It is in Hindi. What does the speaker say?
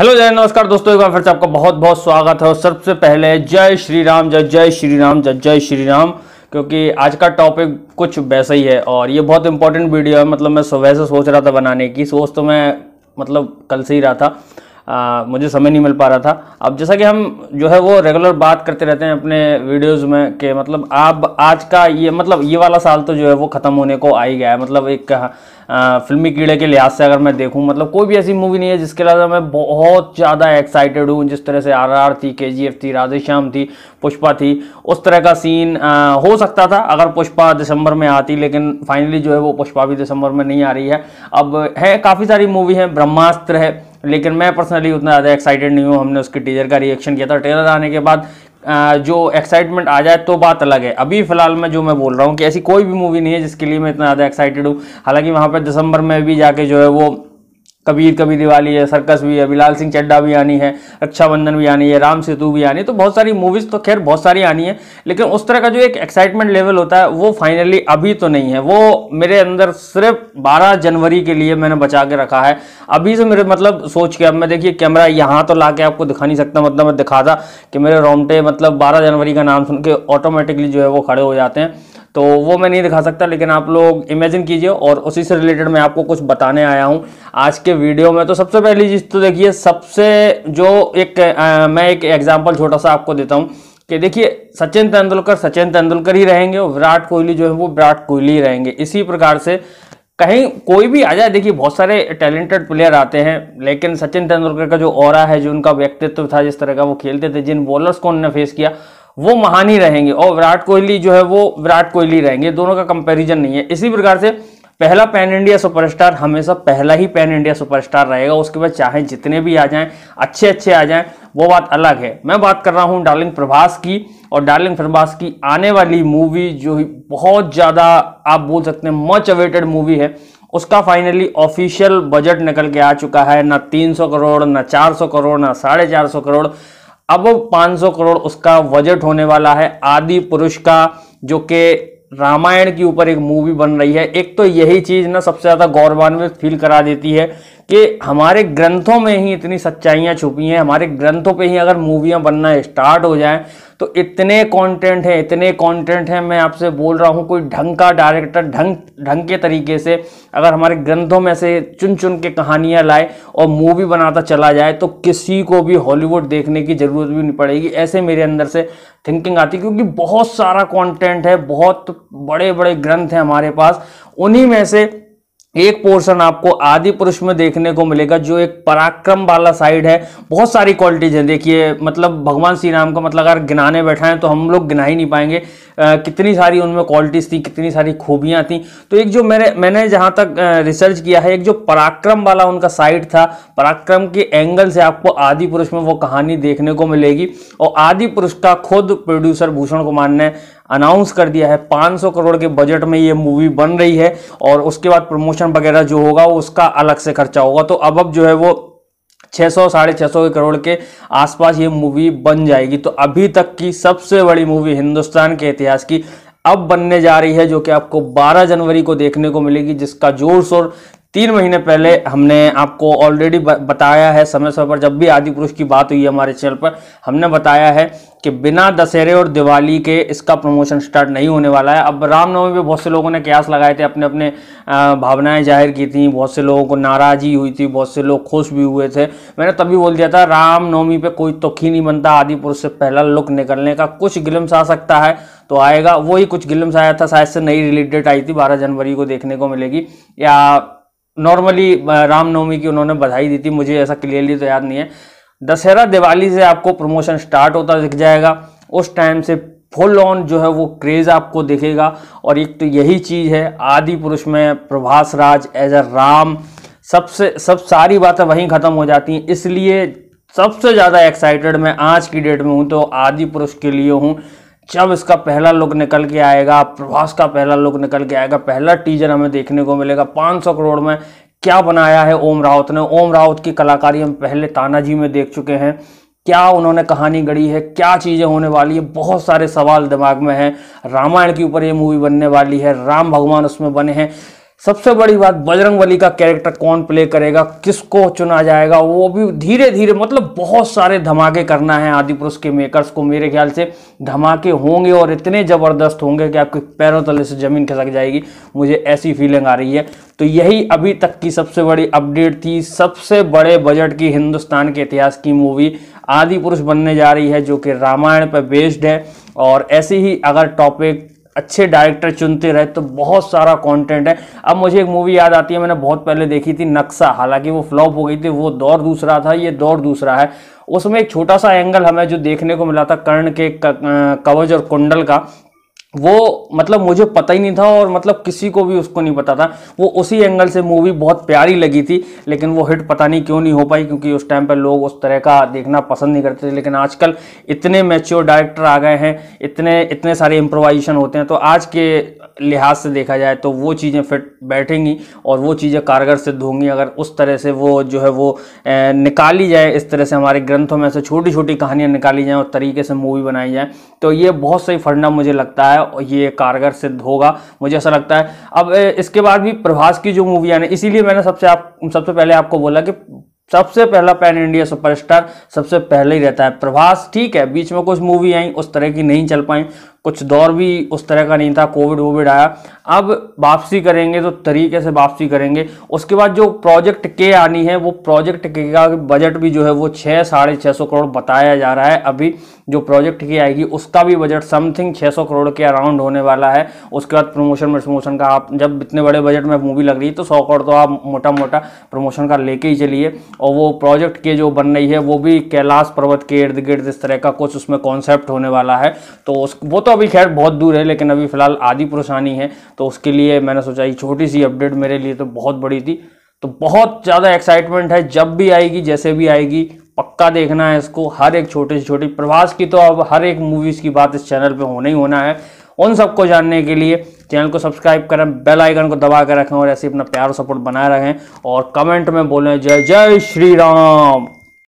हेलो जय नमस्कार दोस्तों एक बार फिर से आपका बहुत बहुत स्वागत है और सबसे पहले जय श्री राम जय जय श्री राम जय जय श्री राम क्योंकि आज का टॉपिक कुछ वैसा ही है और ये बहुत इंपॉर्टेंट वीडियो है मतलब मैं सुबह से सोच रहा था बनाने की सोच तो मैं मतलब कल से ही रहा था आ, मुझे समय नहीं मिल पा रहा था अब जैसा कि हम जो है वो रेगुलर बात करते रहते हैं अपने वीडियोस में कि मतलब आप आज का ये मतलब ये वाला साल तो जो है वो ख़त्म होने को आ ही गया है मतलब एक आ, फिल्मी कीड़े के लिहाज से अगर मैं देखूं मतलब कोई भी ऐसी मूवी नहीं है जिसके अलावा मैं बहुत ज़्यादा एक्साइटेड हूँ जिस तरह से आर आर थी के जी एफ थी राधेश्याम थी पुष्पा थी उस तरह का सीन आ, हो सकता था अगर पुष्पा दिसंबर में आती लेकिन फाइनली जो है वो पुष्पा भी दिसंबर में नहीं आ रही है अब है काफ़ी सारी मूवी हैं ब्रह्मास्त्र है लेकिन मैं पर्सनली उतना ज़्यादा एक्साइटेड नहीं हूँ हमने उसके टीजर का रिएक्शन किया था ट्रेलर आने के बाद जो एक्साइटमेंट आ जाए तो बात अलग है अभी फिलहाल मैं जो मैं बोल रहा हूँ कि ऐसी कोई भी मूवी नहीं है जिसके लिए मैं इतना ज़्यादा एक्साइटेड हूँ हालांकि वहाँ पर दिसंबर में भी जाके जो है वो कबीर कभी दिवाली है सर्कस भी है बिलाल सिंह चड्डा भी आनी है रक्षाबंधन भी आनी है राम सेतु भी आनी है तो बहुत सारी मूवीज़ तो खैर बहुत सारी आनी है लेकिन उस तरह का जो एक एक्साइटमेंट लेवल होता है वो फाइनली अभी तो नहीं है वो मेरे अंदर सिर्फ 12 जनवरी के लिए मैंने बचा के रखा है अभी से मेरे मतलब सोच के अब मैं देखिए कैमरा यहाँ तो ला के आपको दिखा नहीं सकता मतलब मैं दिखा था कि मेरे रोमटे मतलब बारह जनवरी का नाम सुन के ऑटोमेटिकली जो है वो खड़े हो जाते हैं तो वो मैं नहीं दिखा सकता लेकिन आप लोग इमेजिन कीजिए और उसी से रिलेटेड मैं आपको कुछ बताने आया हूँ आज के वीडियो में तो सबसे पहली चीज़ तो देखिए सबसे जो एक आ, मैं एक एग्जाम्पल छोटा सा आपको देता हूँ कि देखिए सचिन तेंदुलकर सचिन तेंदुलकर ही रहेंगे और विराट कोहली जो है वो विराट कोहली ही रहेंगे इसी प्रकार से कहीं कोई भी आ जाए देखिए बहुत सारे टैलेंटेड प्लेयर आते हैं लेकिन सचिन तेंदुलकर का जो और है जो उनका व्यक्तित्व था जिस तरह का वो खेलते थे जिन बॉलर्स को उन्होंने फेस किया वो महानी रहेंगे और विराट कोहली जो है वो विराट कोहली रहेंगे दोनों का कंपैरिजन नहीं है इसी प्रकार से पहला पैन इंडिया सुपरस्टार हमेशा पहला ही पैन इंडिया सुपरस्टार रहेगा उसके बाद चाहे जितने भी आ जाएं अच्छे अच्छे आ जाएं वो बात अलग है मैं बात कर रहा हूं डार्लिंग प्रभास की और डार्लिंग प्रभास की आने वाली मूवी जो बहुत ज़्यादा आप बोल सकते हैं मच अवेटेड मूवी है उसका फाइनली ऑफिशियल बजट निकल के आ चुका है ना तीन करोड़ ना चार करोड़ ना साढ़े चार करोड़ अब 500 करोड़ उसका बजट होने वाला है आदि पुरुष का जो कि रामायण के ऊपर एक मूवी बन रही है एक तो यही चीज ना सबसे ज्यादा गौरवान्वित फील करा देती है कि हमारे ग्रंथों में ही इतनी सच्चाइयाँ छुपी हैं हमारे ग्रंथों पे ही अगर मूवियाँ बनना स्टार्ट हो जाए तो इतने कंटेंट हैं इतने कंटेंट हैं मैं आपसे बोल रहा हूँ कोई ढंग का डायरेक्टर ढंग ढंग के तरीके से अगर हमारे ग्रंथों में से चुन चुन के कहानियाँ लाए और मूवी बनाता चला जाए तो किसी को भी हॉलीवुड देखने की ज़रूरत भी नहीं पड़ेगी ऐसे मेरे अंदर से थिंकिंग आती क्योंकि बहुत सारा कॉन्टेंट है बहुत बड़े बड़े ग्रंथ हैं हमारे पास उन्हीं में से एक पोर्शन आपको आदि पुरुष में देखने को मिलेगा जो एक पराक्रम वाला साइड है बहुत सारी क्वालिटीज हैं देखिए मतलब भगवान श्री राम का मतलब अगर गिनाने बैठा है तो हम लोग गिना ही नहीं पाएंगे आ, कितनी सारी उनमें क्वालिटीज थी कितनी सारी खूबियां थी तो एक जो मैंने मैंने जहां तक रिसर्च किया है एक जो पराक्रम वाला उनका साइड था पराक्रम के एंगल से आपको आदि पुरुष में वो कहानी देखने को मिलेगी और आदि पुरुष का खुद प्रोड्यूसर भूषण कुमार ने अनाउंस कर दिया है 500 करोड़ के बजट में ये मूवी बन रही है और उसके बाद प्रमोशन वगैरह जो होगा उसका अलग से खर्चा होगा तो अब अब जो है वो 600 साढ़े छः सौ करोड़ के आसपास ये मूवी बन जाएगी तो अभी तक की सबसे बड़ी मूवी हिंदुस्तान के इतिहास की अब बनने जा रही है जो कि आपको 12 जनवरी को देखने को मिलेगी जिसका जोर शोर तीन महीने पहले हमने आपको ऑलरेडी बताया है समय समय पर जब भी आदि पुरुष की बात हुई हमारे चैनल पर हमने बताया है कि बिना दशहरे और दिवाली के इसका प्रमोशन स्टार्ट नहीं होने वाला है अब रामनवमी पे बहुत से लोगों ने कयास लगाए थे अपने अपने भावनाएं जाहिर की थी बहुत से लोगों को नाराजी हुई थी बहुत से लोग खुश भी हुए थे मैंने तभी बोल दिया था रामनवमी पे कोई तोखी नहीं बनता आदि पुरुष से पहला लुक निकलने का कुछ गिलम्स आ सकता है तो आएगा वही कुछ गिलम्स आया था शायद से नई रिलेटेड आई थी बारह जनवरी को देखने को मिलेगी या नॉर्मली रामनवमी की उन्होंने बधाई दी थी मुझे ऐसा क्लियरली तो याद नहीं है दशहरा दिवाली से आपको प्रमोशन स्टार्ट होता दिख जाएगा उस टाइम से फुल ऑन जो है वो क्रेज़ आपको दिखेगा और एक तो यही चीज़ है आदि पुरुष में प्रभास राज एज अ राम सबसे सब सारी बातें वहीं ख़त्म हो जाती हैं इसलिए सबसे ज़्यादा एक्साइटेड मैं आज की डेट में हूँ तो आदि पुरुष के लिए हूँ जब इसका पहला लुक निकल के आएगा प्रभास का पहला लुक निकल के आएगा पहला टीजर हमें देखने को मिलेगा 500 करोड़ में क्या बनाया है ओम राउत ने ओम राउत की कलाकारी हम पहले तानाजी में देख चुके हैं क्या उन्होंने कहानी गढ़ी है क्या चीज़ें होने वाली है बहुत सारे सवाल दिमाग में हैं रामायण के ऊपर ये मूवी बनने वाली है राम भगवान उसमें बने हैं सबसे बड़ी बात बजरंग बली का कैरेक्टर कौन प्ले करेगा किसको चुना जाएगा वो भी धीरे धीरे मतलब बहुत सारे धमाके करना है आदि पुरुष के मेकर्स को मेरे ख्याल से धमाके होंगे और इतने ज़बरदस्त होंगे कि आपके पैरों तले से ज़मीन खिसक जाएगी मुझे ऐसी फीलिंग आ रही है तो यही अभी तक की सबसे बड़ी अपडेट थी सबसे बड़े बजट की हिंदुस्तान के इतिहास की मूवी आदि पुरुष बनने जा रही है जो कि रामायण पर बेस्ड है और ऐसे ही अगर टॉपिक अच्छे डायरेक्टर चुनते रहे तो बहुत सारा कंटेंट है अब मुझे एक मूवी याद आती है मैंने बहुत पहले देखी थी नक्शा हालांकि वो फ्लॉप हो गई थी वो दौर दूसरा था ये दौर दूसरा है उसमें एक छोटा सा एंगल हमें जो देखने को मिला था कर्ण के कवच और कुंडल का वो मतलब मुझे पता ही नहीं था और मतलब किसी को भी उसको नहीं पता था वो उसी एंगल से मूवी बहुत प्यारी लगी थी लेकिन वो हिट पता नहीं क्यों नहीं हो पाई क्योंकि उस टाइम पर लोग उस तरह का देखना पसंद नहीं करते थे लेकिन आजकल इतने मैच्योर डायरेक्टर आ गए हैं इतने इतने सारे इम्प्रोवाइजेशन होते हैं तो आज के लिहाज से देखा जाए तो वो चीज़ें फिट बैठेंगी और वो चीज़ें कारगर सिद्ध होंगी अगर उस तरह से वो जो है वो निकाली जाए इस तरह से हमारे ग्रंथों में से छोटी छोटी कहानियाँ निकाली जाएँ और तरीके से मूवी बनाई जाए तो ये बहुत सही फंडा मुझे लगता है है ये कारगर सिद्ध होगा मुझे ऐसा लगता है अब इसके बाद भी प्रभास की जो मूवियाँ ने इसीलिए मैंने सबसे आप सबसे पहले आपको बोला कि सबसे पहला पैन इंडिया सुपरस्टार सबसे पहले ही रहता है प्रभास ठीक है बीच में कुछ मूवी आई उस तरह की नहीं चल पाई कुछ दौर भी उस तरह का नहीं था कोविड वोविड आया अब वापसी करेंगे तो तरीके से वापसी करेंगे उसके बाद जो प्रोजेक्ट के आनी है वो प्रोजेक्ट के का बजट भी जो है वो छः साढ़े छः सौ करोड़ बताया जा रहा है अभी जो प्रोजेक्ट की आएगी उसका भी बजट समथिंग छः सौ करोड़ के अराउंड होने वाला है उसके बाद प्रमोशन प्रमोशन का आप जब इतने बड़े बजट में मूवी लग रही है तो सौ करोड़ तो आप मोटा मोटा प्रमोशन का लेके ही चलिए और वो प्रोजेक्ट के जो बन रही है वो भी कैलाश पर्वत के इर्द गिर्द इस तरह का कुछ उसमें कॉन्सेप्ट होने वाला है तो उस वो तो तो अभी खैर बहुत दूर है लेकिन अभी फ़िलहाल आदि सानी है तो उसके लिए मैंने सोचा ये छोटी सी अपडेट मेरे लिए तो बहुत बड़ी थी तो बहुत ज़्यादा एक्साइटमेंट है जब भी आएगी जैसे भी आएगी पक्का देखना है इसको हर एक छोटी से छोटी प्रवास की तो अब हर एक मूवीज़ की बात इस चैनल पे होना ही होना है उन सबको जानने के लिए चैनल को सब्सक्राइब करें बेल आइकन को दबा कर रखें और ऐसे अपना प्यार सपोर्ट बनाए रखें और कमेंट में बोलें जय जय श्री राम